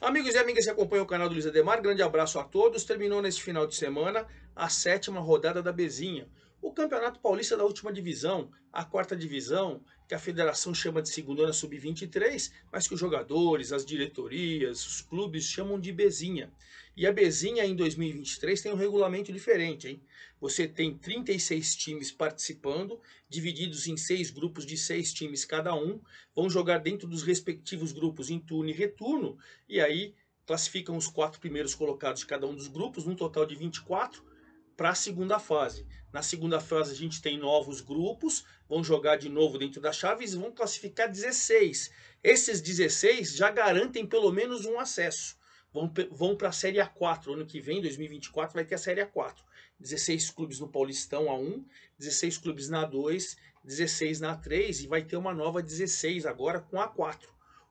Amigos e amigas que acompanham o canal do Luiz Ademar, grande abraço a todos. Terminou nesse final de semana a sétima rodada da Bezinha. O Campeonato Paulista da última divisão, a quarta divisão, que a federação chama de segundona sub-23, mas que os jogadores, as diretorias, os clubes chamam de Bezinha. E a Bezinha em 2023 tem um regulamento diferente, hein? Você tem 36 times participando, divididos em seis grupos de seis times cada um, vão jogar dentro dos respectivos grupos em turno e retorno, e aí classificam os quatro primeiros colocados de cada um dos grupos, num total de 24, para a segunda fase. Na segunda fase a gente tem novos grupos, vão jogar de novo dentro das chaves e vão classificar 16. Esses 16 já garantem pelo menos um acesso. Vão, vão para a Série A4. Ano que vem, 2024, vai ter a Série A4. 16 clubes no Paulistão A1, 16 clubes na 2, 16 na 3 e vai ter uma nova 16 agora com A4.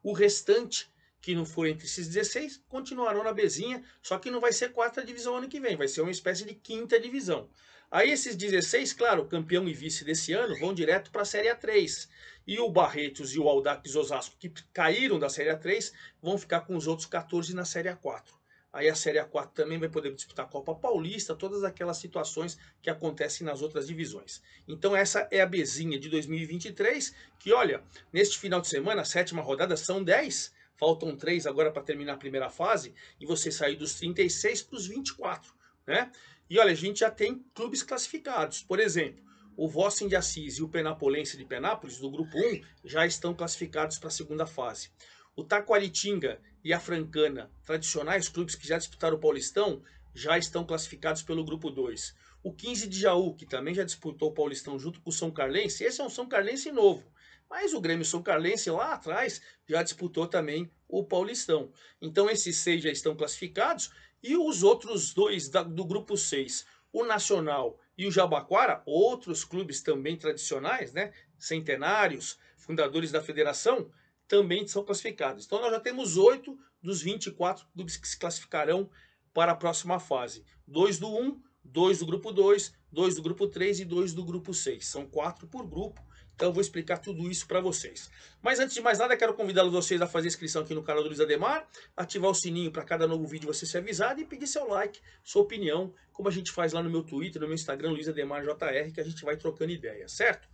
O restante que não for entre esses 16 continuarão na Bezinha, só que não vai ser quarta divisão ano que vem, vai ser uma espécie de quinta divisão. Aí esses 16, claro, campeão e vice desse ano, vão direto para a Série A3. E o Barretos e o Aldax Osasco, que caíram da Série A3, vão ficar com os outros 14 na Série A4. Aí a Série A4 também vai poder disputar a Copa Paulista, todas aquelas situações que acontecem nas outras divisões. Então essa é a Bezinha de 2023, que olha, neste final de semana, sétima rodada são 10, faltam três agora para terminar a primeira fase, e você sair dos 36 para os 24, né? E olha, a gente já tem clubes classificados. Por exemplo, o Vossen de Assis e o Penapolense de Penápolis, do grupo 1, já estão classificados para a segunda fase. O Taquaritinga e a Francana, tradicionais clubes que já disputaram o Paulistão, já estão classificados pelo grupo 2. O 15 de Jaú, que também já disputou o Paulistão junto com o São Carlense, esse é um São Carlense novo. Mas o Grêmio São Carlense lá atrás já disputou também o Paulistão. Então esses seis já estão classificados e os outros dois da, do grupo 6, o Nacional e o Jabaquara, outros clubes também tradicionais, né? centenários, fundadores da federação, também são classificados. Então nós já temos oito dos 24 clubes que se classificarão para a próxima fase. Dois do 1, um, dois do grupo 2, dois do grupo 3 e dois do grupo 6. São quatro por grupo, então eu vou explicar tudo isso para vocês. Mas antes de mais nada, quero convidar vocês a fazer inscrição aqui no canal do Luiz Ademar, ativar o sininho para cada novo vídeo você ser avisado e pedir seu like, sua opinião, como a gente faz lá no meu Twitter, no meu Instagram, Luiz Ademar JR, que a gente vai trocando ideia, certo?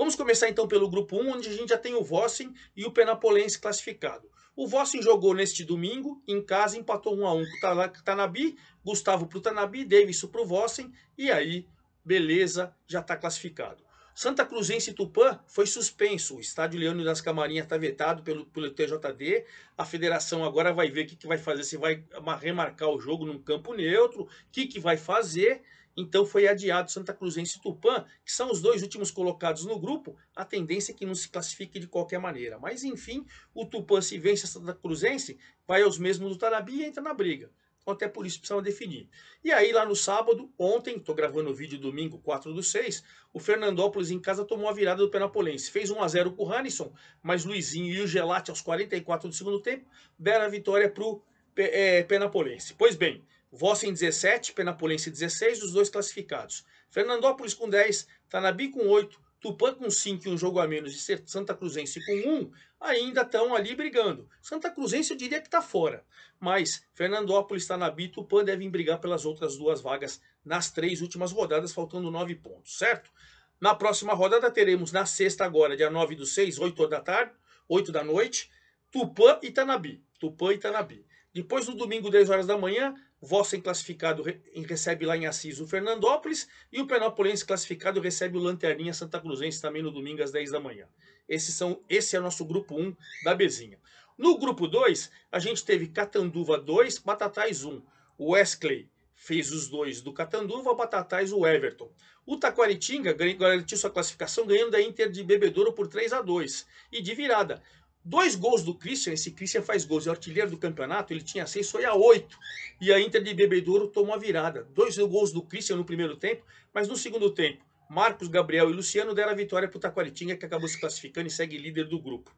Vamos começar então pelo grupo 1, onde a gente já tem o Vossen e o Penapolense classificado. O Vossen jogou neste domingo, em casa, empatou 1 a 1 com o Tanabi, Gustavo para o Tanabi, Davis para o Vossen, e aí, beleza, já está classificado. Santa Cruzense e Tupã foi suspenso. O estádio Leônidas das Camarinhas está vetado pelo, pelo TJD. A federação agora vai ver o que, que vai fazer, se vai remarcar o jogo num campo neutro, o que, que vai fazer. Então foi adiado Santa Cruzense e Tupã, que são os dois últimos colocados no grupo. A tendência é que não se classifique de qualquer maneira. Mas enfim, o Tupã se vence a Santa Cruzense, vai aos mesmos do Tarabi e entra na briga. Então até por isso precisava definir. E aí lá no sábado, ontem, estou gravando o vídeo domingo, 4 do 6, o Fernandópolis em casa tomou a virada do Penapolense. Fez 1 a 0 com o Hannisson, mas Luizinho e o Gelati aos 44 do segundo tempo deram a vitória para o é, Penapolense. Pois bem, Vossa em 17, Penapolense 16, os dois classificados. Fernandópolis com 10, Tanabi com 8, Tupã com 5 e um jogo a menos e Santa Cruzense com 1, ainda estão ali brigando. Santa Cruzense eu diria que está fora, mas Fernandópolis, Tanabi e Tupã devem brigar pelas outras duas vagas nas três últimas rodadas, faltando 9 pontos, certo? Na próxima rodada teremos na sexta agora, dia 9 do 6, 8 da tarde, 8 da noite, Tupã e Tanabi. Tupã e Tanabi. Depois no domingo, 10 horas da manhã, Vossen classificado recebe lá em Assis o Fernandópolis e o Penapolense classificado recebe o Lanterninha Santa Cruzense também no domingo às 10 da manhã. Esses são, esse é o nosso grupo 1 da Bezinha. No grupo 2, a gente teve Catanduva 2, Batatais 1. O Wesley fez os dois do Catanduva, Batatais o Everton. O Taquaritinga garantiu sua classificação ganhando da Inter de Bebedouro por 3 a 2 e de virada. Dois gols do Christian, esse Christian faz gols, é artilheiro do campeonato, ele tinha seis, foi a oito. E a Inter de Bebedouro tomou a virada. Dois gols do Christian no primeiro tempo, mas no segundo tempo, Marcos, Gabriel e Luciano deram a vitória para o Taquaritinga, que acabou se classificando e segue líder do grupo.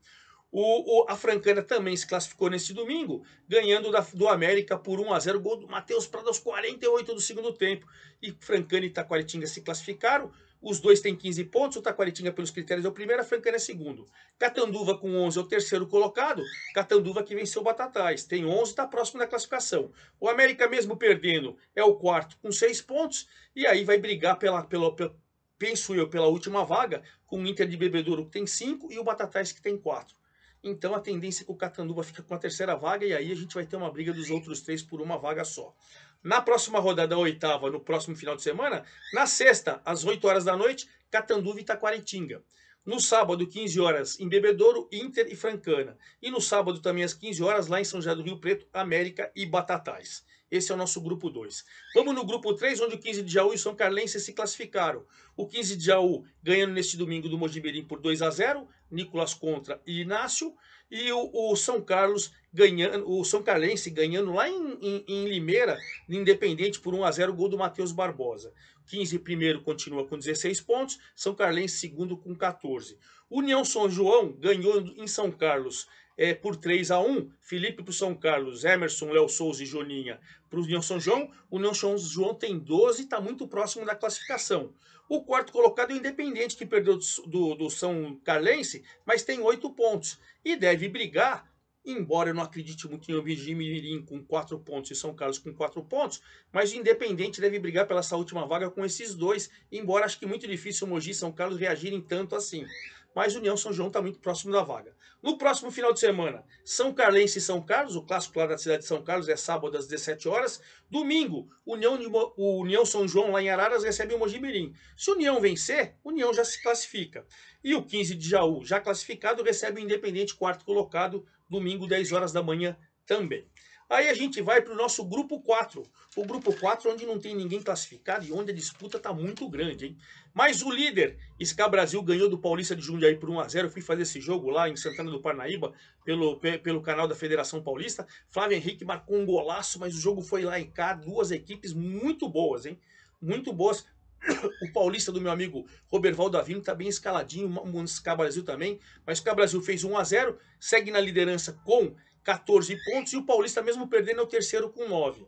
O, o, a Francana também se classificou nesse domingo, ganhando da, do América por 1 a 0 Gol do Matheus Prado aos 48 do segundo tempo. E Francana e Taquaritinga se classificaram. Os dois têm 15 pontos, o Taquaritinga pelos critérios é o primeiro, a Francana é o segundo. Catanduva com 11 é o terceiro colocado, Catanduva que venceu o Batatais, tem 11, está próximo da classificação. O América mesmo perdendo é o quarto com 6 pontos, e aí vai brigar pela, pela, pela penso eu, pela última vaga, com o Inter de Bebedouro que tem 5 e o Batatais que tem 4. Então a tendência é que o Catanduva fica com a terceira vaga e aí a gente vai ter uma briga dos outros três por uma vaga só. Na próxima rodada oitava, no próximo final de semana, na sexta, às 8 horas da noite, Catanduva e Taquaritinga. No sábado, 15 horas, em Bebedouro, Inter e Francana. E no sábado, também às 15 horas, lá em São José do Rio Preto, América e Batatais. Esse é o nosso grupo 2. Vamos no grupo 3, onde o 15 de Jaú e o São Carlense se classificaram. O 15 de Jaú ganhando neste domingo do Mojimirim por 2 a 0, Nicolas contra e Inácio e o, o, São Carlos ganhando, o São Carlense ganhando lá em, em, em Limeira, Independente por 1 a 0 gol do Matheus Barbosa. 15 primeiro continua com 16 pontos, São Carlense segundo com 14. União São João ganhou em São Carlos é, por 3 a 1 Felipe para o São Carlos, Emerson, Léo Souza e Joninha para o União São João. O União São João tem 12 e está muito próximo da classificação. O quarto colocado é o Independente, que perdeu do, do São Carlense, mas tem 8 pontos e deve brigar. Embora eu não acredite muito em Virgínia Mirim com 4 pontos e São Carlos com 4 pontos, mas o Independente deve brigar pela essa última vaga com esses dois, embora acho que muito difícil o Mogi e São Carlos reagirem tanto assim mas o União São João está muito próximo da vaga. No próximo final de semana, São Carlense e São Carlos, o clássico lá da cidade de São Carlos é sábado às 17 horas. Domingo, União, o União São João lá em Araras recebe o Mojimirim. Se o União vencer, o União já se classifica. E o 15 de Jaú, já classificado, recebe o Independente, quarto colocado, domingo 10 horas da manhã também. Aí a gente vai para o nosso grupo 4. O grupo 4, onde não tem ninguém classificado e onde a disputa está muito grande, hein? Mas o líder, Scar Brasil, ganhou do Paulista de Jundiaí por 1x0. Eu fui fazer esse jogo lá em Santana do Parnaíba, pelo, pelo canal da Federação Paulista. Flávio Henrique marcou um golaço, mas o jogo foi lá em cá. Duas equipes muito boas, hein? Muito boas. O paulista do meu amigo Roberval Davino está bem escaladinho, o Scar Brasil também. Mas o Scar Brasil fez 1 a 0 segue na liderança com 14 pontos e o Paulista mesmo perdendo é o terceiro com 9.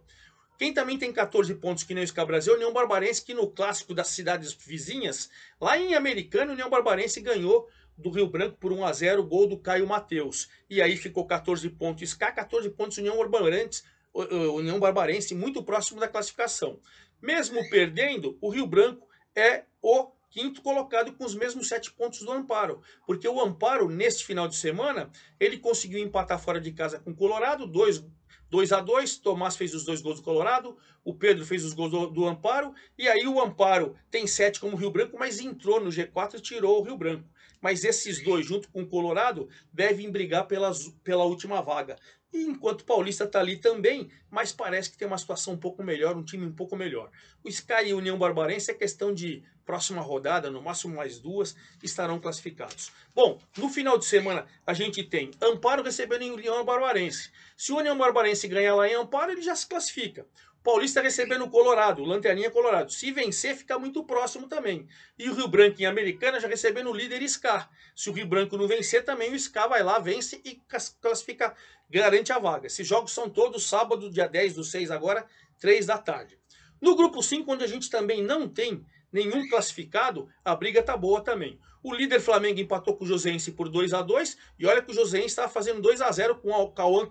Quem também tem 14 pontos que nem o Isca Brasil é o União Barbarense, que no clássico das cidades vizinhas, lá em Americana, o União Barbarense ganhou do Rio Branco por 1 a 0 gol do Caio Matheus. E aí ficou 14 pontos Isca, 14 pontos União Barbarense, União Barbarense, muito próximo da classificação. Mesmo perdendo, o Rio Branco é o quinto colocado com os mesmos sete pontos do Amparo, porque o Amparo, nesse final de semana, ele conseguiu empatar fora de casa com o Colorado, 2 2 a 2 Tomás fez os dois gols do Colorado, o Pedro fez os gols do, do Amparo, e aí o Amparo tem sete como Rio Branco, mas entrou no G4 e tirou o Rio Branco. Mas esses dois, junto com o Colorado, devem brigar pelas, pela última vaga. E enquanto o Paulista está ali também, mas parece que tem uma situação um pouco melhor, um time um pouco melhor. O Sky e União Barbarense é questão de próxima rodada, no máximo mais duas, estarão classificados. Bom, no final de semana a gente tem Amparo recebendo em União Barbarense. Se o União Barbarense ganhar lá em Amparo, ele já se classifica. Paulista recebendo o Colorado, o Lanterninha Colorado. Se vencer, fica muito próximo também. E o Rio Branco em Americana já recebendo o líder Scar. Se o Rio Branco não vencer, também o Scar vai lá, vence e classifica, garante a vaga. Esses jogos são todos sábado, dia 10 do 6 agora, 3 da tarde. No grupo 5, onde a gente também não tem nenhum classificado, a briga tá boa também. O líder Flamengo empatou com o Joseense por 2 a 2 e olha que o Joseense estava fazendo 2 a 0 com o Cauã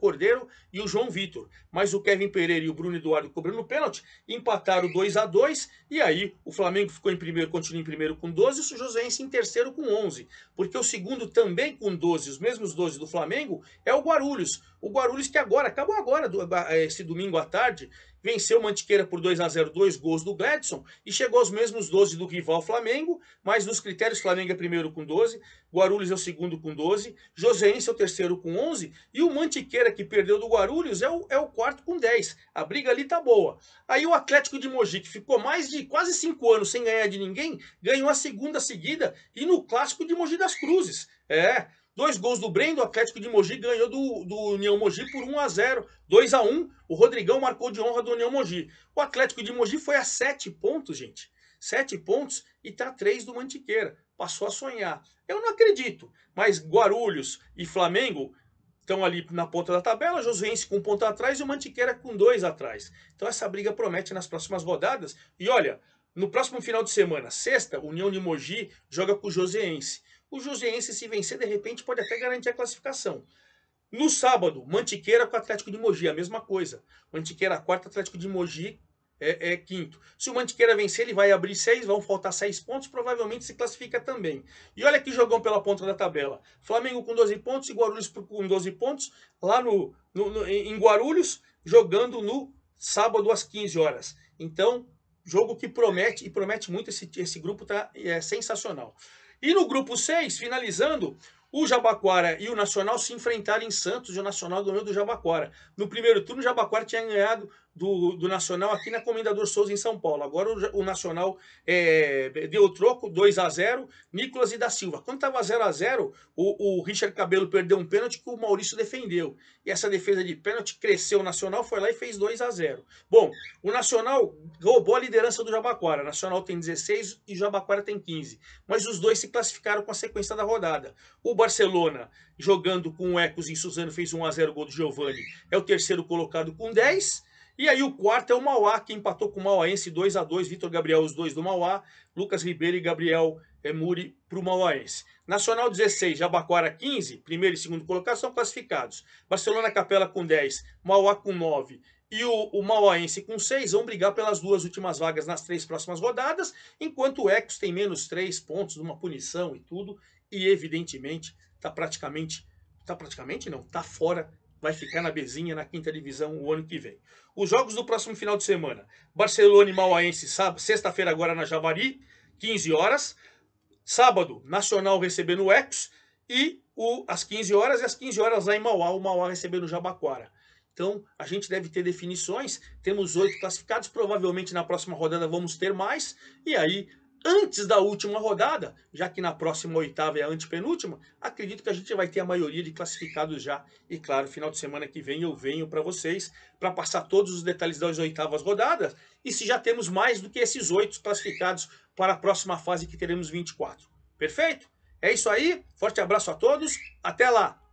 Cordeiro e o João Vitor. Mas o Kevin Pereira e o Bruno Eduardo cobrando pênalti empataram 2 a 2 e aí o Flamengo ficou em primeiro, continua em primeiro com 12 e o Joseense em terceiro com 11. Porque o segundo também com 12, os mesmos 12 do Flamengo, é o Guarulhos. O Guarulhos que agora, acabou agora, eh, esse domingo à tarde, venceu Mantiqueira por 2 a 0 dois gols do Gladson e chegou aos mesmos 12 do rival Flamengo, mas nos critérios Flamengo é primeiro com 12, Guarulhos é o segundo com 12, Joseense é o terceiro com 11 e o Mantiqueira que perdeu do Guarulhos é o, é o quarto com 10. A briga ali tá boa. Aí o Atlético de Mogi, que ficou mais de quase 5 anos sem ganhar de ninguém, ganhou a segunda seguida e no clássico de Mogi das Cruzes. É, Dois gols do Breno, o Atlético de Mogi ganhou do, do União Mogi por 1 a 0 2 a 1 o Rodrigão marcou de honra do União Mogi. O Atlético de Mogi foi a sete pontos, gente. Sete pontos e tá três do Mantiqueira. Passou a sonhar. Eu não acredito, mas Guarulhos e Flamengo estão ali na ponta da tabela, Josuense com um ponto atrás e o Mantiqueira com dois atrás. Então essa briga promete nas próximas rodadas. E olha, no próximo final de semana, sexta, União de Mogi joga com o Joseense. O Joseense, se vencer, de repente, pode até garantir a classificação. No sábado, Mantiqueira com o Atlético de Mogi, a mesma coisa. Mantiqueira quarta, Atlético de Mogi é, é, quinto. Se o Mantiqueira vencer, ele vai abrir seis, vão faltar seis pontos, provavelmente se classifica também. E olha que jogão pela ponta da tabela. Flamengo com 12 pontos e Guarulhos com 12 pontos, lá no, no, no em Guarulhos, jogando no sábado às 15 horas. Então, jogo que promete e promete muito, esse, esse grupo tá, é sensacional. E no grupo 6, finalizando, o Jabaquara e o Nacional se enfrentaram em Santos e o Nacional ganhou do Jabaquara. No primeiro turno, o Jabaquara tinha ganhado do, do Nacional aqui na Comendador Souza, em São Paulo. Agora o, o Nacional é, deu o troco, 2 a 0 Nicolas e da Silva. Quando estava 0 a 0 o, o Richard Cabelo perdeu um pênalti que o Maurício defendeu. E essa defesa de pênalti cresceu o Nacional, foi lá e fez 2 a 0 Bom, o Nacional roubou a liderança do Jabaquara. O Nacional tem 16 e o Jabaquara tem 15. Mas os dois se classificaram com a sequência da rodada. O Barcelona, jogando com o Ecos em Suzano, fez 1 a 0 o gol do Giovani. É o terceiro colocado com 10 e aí o quarto é o Mauá, que empatou com o Mauáense 2 a 2 Vitor Gabriel, os dois do Mauá, Lucas Ribeiro e Gabriel eh, Muri para o Mauáense. Nacional 16, Jabaquara 15, primeiro e segundo colocado são classificados. Barcelona Capela com 10, Mauá com 9 e o, o com 6 vão brigar pelas duas últimas vagas nas três próximas rodadas, enquanto o Ecos tem menos 3 pontos, uma punição e tudo, e evidentemente está praticamente, está praticamente não, está fora vai ficar na Bezinha, na quinta divisão, o ano que vem. Os jogos do próximo final de semana. Barcelona e Mauaense, sexta-feira agora na Javari, 15 horas. Sábado, Nacional recebendo o Ecos. E o, às 15 horas, e às 15 horas lá em Mauá, o Mauá recebendo o Jabaquara. Então, a gente deve ter definições. Temos oito classificados. Provavelmente na próxima rodada vamos ter mais. E aí antes da última rodada, já que na próxima oitava é a antepenúltima, acredito que a gente vai ter a maioria de classificados já. E claro, final de semana que vem eu venho para vocês para passar todos os detalhes das oitavas rodadas e se já temos mais do que esses oito classificados para a próxima fase que teremos 24. Perfeito? É isso aí, forte abraço a todos, até lá!